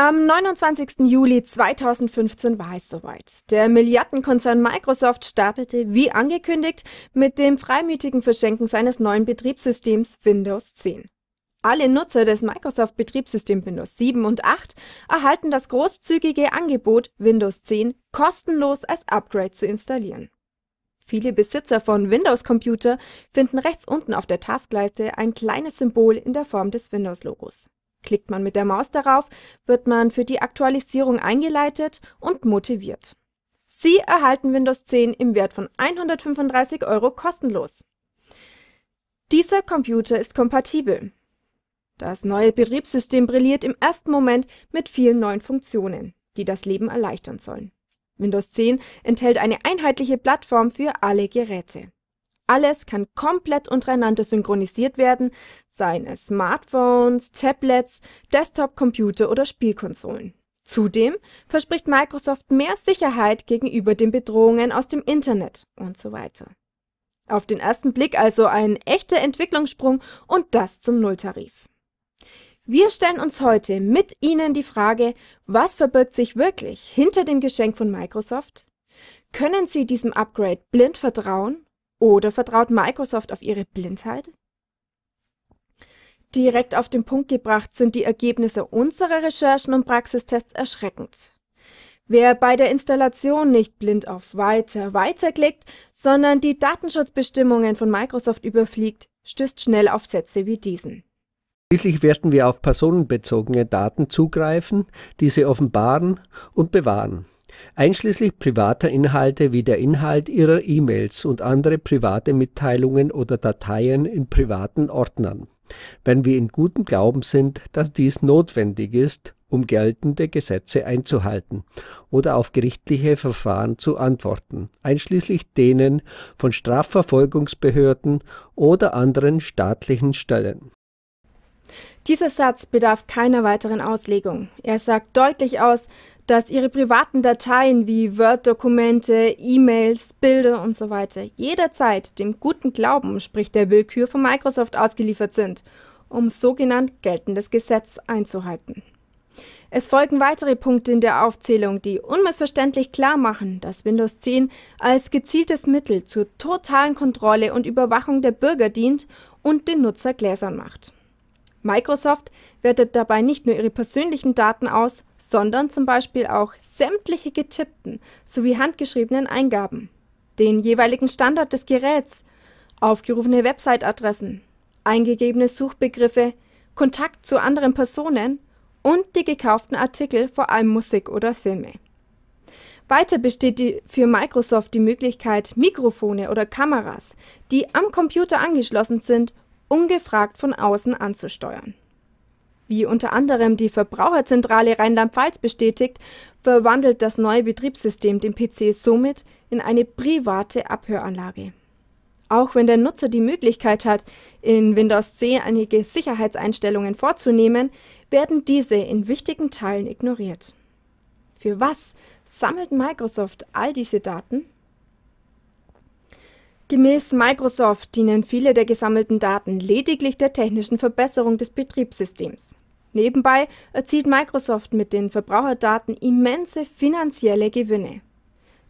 Am 29. Juli 2015 war es soweit. Der Milliardenkonzern Microsoft startete, wie angekündigt, mit dem freimütigen Verschenken seines neuen Betriebssystems Windows 10. Alle Nutzer des Microsoft-Betriebssystems Windows 7 und 8 erhalten das großzügige Angebot, Windows 10 kostenlos als Upgrade zu installieren. Viele Besitzer von Windows-Computer finden rechts unten auf der Taskleiste ein kleines Symbol in der Form des Windows-Logos. Klickt man mit der Maus darauf, wird man für die Aktualisierung eingeleitet und motiviert. Sie erhalten Windows 10 im Wert von 135 Euro kostenlos. Dieser Computer ist kompatibel. Das neue Betriebssystem brilliert im ersten Moment mit vielen neuen Funktionen, die das Leben erleichtern sollen. Windows 10 enthält eine einheitliche Plattform für alle Geräte. Alles kann komplett untereinander synchronisiert werden, seien es Smartphones, Tablets, Desktop-Computer oder Spielkonsolen. Zudem verspricht Microsoft mehr Sicherheit gegenüber den Bedrohungen aus dem Internet und so weiter. Auf den ersten Blick also ein echter Entwicklungssprung und das zum Nulltarif. Wir stellen uns heute mit Ihnen die Frage, was verbirgt sich wirklich hinter dem Geschenk von Microsoft? Können Sie diesem Upgrade blind vertrauen oder vertraut Microsoft auf ihre Blindheit? Direkt auf den Punkt gebracht sind die Ergebnisse unserer Recherchen und Praxistests erschreckend. Wer bei der Installation nicht blind auf Weiter, Weiter klickt, sondern die Datenschutzbestimmungen von Microsoft überfliegt, stößt schnell auf Sätze wie diesen. Schließlich werden wir auf personenbezogene Daten zugreifen, diese offenbaren und bewahren einschließlich privater Inhalte wie der Inhalt Ihrer E-Mails und andere private Mitteilungen oder Dateien in privaten Ordnern, wenn wir in gutem Glauben sind, dass dies notwendig ist, um geltende Gesetze einzuhalten oder auf gerichtliche Verfahren zu antworten, einschließlich denen von Strafverfolgungsbehörden oder anderen staatlichen Stellen. Dieser Satz bedarf keiner weiteren Auslegung. Er sagt deutlich aus, dass Ihre privaten Dateien wie Word-Dokumente, E-Mails, Bilder und so weiter jederzeit dem guten Glauben, sprich der Willkür von Microsoft ausgeliefert sind, um sogenannt geltendes Gesetz einzuhalten. Es folgen weitere Punkte in der Aufzählung, die unmissverständlich klar machen, dass Windows 10 als gezieltes Mittel zur totalen Kontrolle und Überwachung der Bürger dient und den Nutzer gläsern macht. Microsoft wertet dabei nicht nur ihre persönlichen Daten aus, sondern zum Beispiel auch sämtliche getippten sowie handgeschriebenen Eingaben, den jeweiligen Standort des Geräts, aufgerufene Website-Adressen, eingegebene Suchbegriffe, Kontakt zu anderen Personen und die gekauften Artikel, vor allem Musik oder Filme. Weiter besteht die, für Microsoft die Möglichkeit, Mikrofone oder Kameras, die am Computer angeschlossen sind, ungefragt von außen anzusteuern. Wie unter anderem die Verbraucherzentrale Rheinland-Pfalz bestätigt, verwandelt das neue Betriebssystem den PC somit in eine private Abhöranlage. Auch wenn der Nutzer die Möglichkeit hat, in Windows 10 einige Sicherheitseinstellungen vorzunehmen, werden diese in wichtigen Teilen ignoriert. Für was sammelt Microsoft all diese Daten? Gemäß Microsoft dienen viele der gesammelten Daten lediglich der technischen Verbesserung des Betriebssystems. Nebenbei erzielt Microsoft mit den Verbraucherdaten immense finanzielle Gewinne.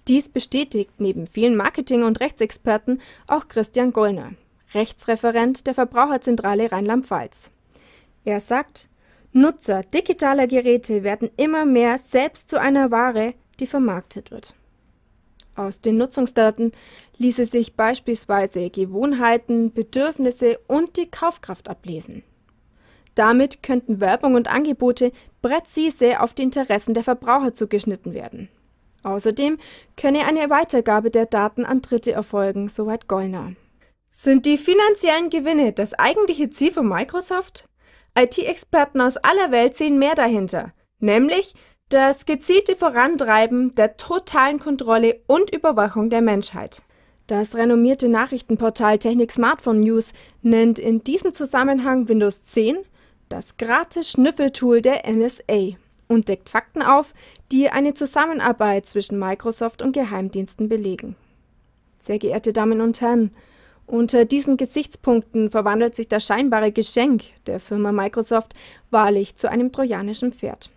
Dies bestätigt neben vielen Marketing- und Rechtsexperten auch Christian Gollner, Rechtsreferent der Verbraucherzentrale Rheinland-Pfalz. Er sagt, Nutzer digitaler Geräte werden immer mehr selbst zu einer Ware, die vermarktet wird. Aus den Nutzungsdaten ließe sich beispielsweise Gewohnheiten, Bedürfnisse und die Kaufkraft ablesen. Damit könnten Werbung und Angebote präzise auf die Interessen der Verbraucher zugeschnitten werden. Außerdem könne eine Weitergabe der Daten an Dritte erfolgen, soweit Gollner. Sind die finanziellen Gewinne das eigentliche Ziel von Microsoft? IT-Experten aus aller Welt sehen mehr dahinter, nämlich das gezielte Vorantreiben der totalen Kontrolle und Überwachung der Menschheit. Das renommierte Nachrichtenportal Technik Smartphone News nennt in diesem Zusammenhang Windows 10 das gratis Schnüffeltool der NSA und deckt Fakten auf, die eine Zusammenarbeit zwischen Microsoft und Geheimdiensten belegen. Sehr geehrte Damen und Herren, unter diesen Gesichtspunkten verwandelt sich das scheinbare Geschenk der Firma Microsoft wahrlich zu einem trojanischen Pferd.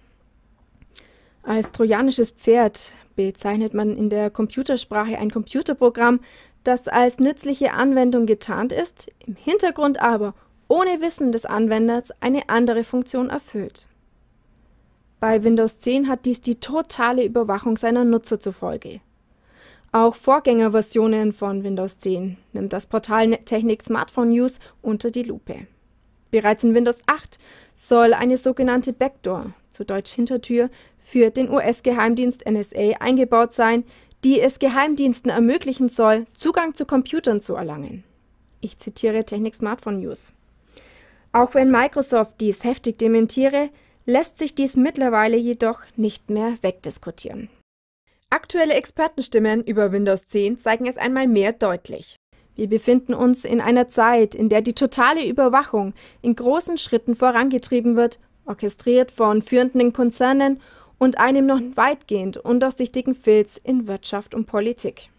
Als trojanisches Pferd bezeichnet man in der Computersprache ein Computerprogramm, das als nützliche Anwendung getarnt ist, im Hintergrund aber ohne Wissen des Anwenders eine andere Funktion erfüllt. Bei Windows 10 hat dies die totale Überwachung seiner Nutzer zur Folge. Auch Vorgängerversionen von Windows 10 nimmt das Portal Technik Smartphone News unter die Lupe. Bereits in Windows 8 soll eine sogenannte Backdoor, zu Deutsch Hintertür, für den US-Geheimdienst NSA eingebaut sein, die es Geheimdiensten ermöglichen soll, Zugang zu Computern zu erlangen. Ich zitiere Technik Smartphone News. Auch wenn Microsoft dies heftig dementiere, lässt sich dies mittlerweile jedoch nicht mehr wegdiskutieren. Aktuelle Expertenstimmen über Windows 10 zeigen es einmal mehr deutlich. Wir befinden uns in einer Zeit, in der die totale Überwachung in großen Schritten vorangetrieben wird, orchestriert von führenden Konzernen und einem noch weitgehend undurchsichtigen Filz in Wirtschaft und Politik.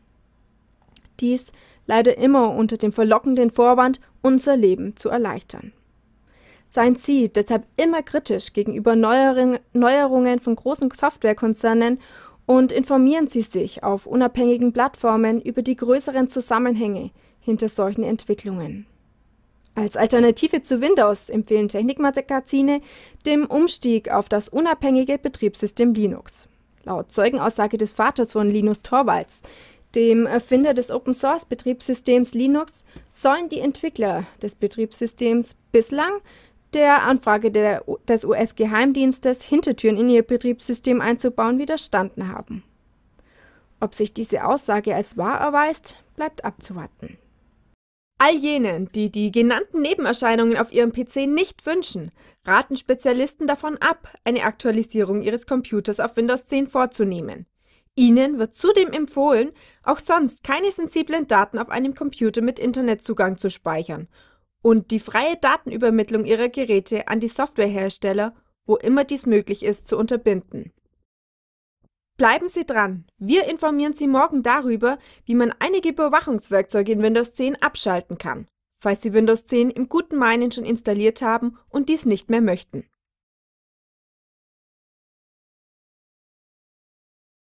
Dies leider immer unter dem verlockenden Vorwand, unser Leben zu erleichtern. Seien Sie deshalb immer kritisch gegenüber Neuerungen von großen Softwarekonzernen und informieren Sie sich auf unabhängigen Plattformen über die größeren Zusammenhänge, hinter solchen Entwicklungen. Als Alternative zu Windows empfehlen Technikmagazine den Umstieg auf das unabhängige Betriebssystem Linux. Laut Zeugenaussage des Vaters von Linus Torvalds, dem Erfinder des Open Source Betriebssystems Linux, sollen die Entwickler des Betriebssystems bislang der Anfrage der, des US-Geheimdienstes, Hintertüren in ihr Betriebssystem einzubauen, widerstanden haben. Ob sich diese Aussage als wahr erweist, bleibt abzuwarten. All jenen, die die genannten Nebenerscheinungen auf ihrem PC nicht wünschen, raten Spezialisten davon ab, eine Aktualisierung ihres Computers auf Windows 10 vorzunehmen. Ihnen wird zudem empfohlen, auch sonst keine sensiblen Daten auf einem Computer mit Internetzugang zu speichern und die freie Datenübermittlung ihrer Geräte an die Softwarehersteller, wo immer dies möglich ist, zu unterbinden Bleiben Sie dran. Wir informieren Sie morgen darüber, wie man einige Überwachungswerkzeuge in Windows 10 abschalten kann, falls Sie Windows 10 im guten Meinen schon installiert haben und dies nicht mehr möchten.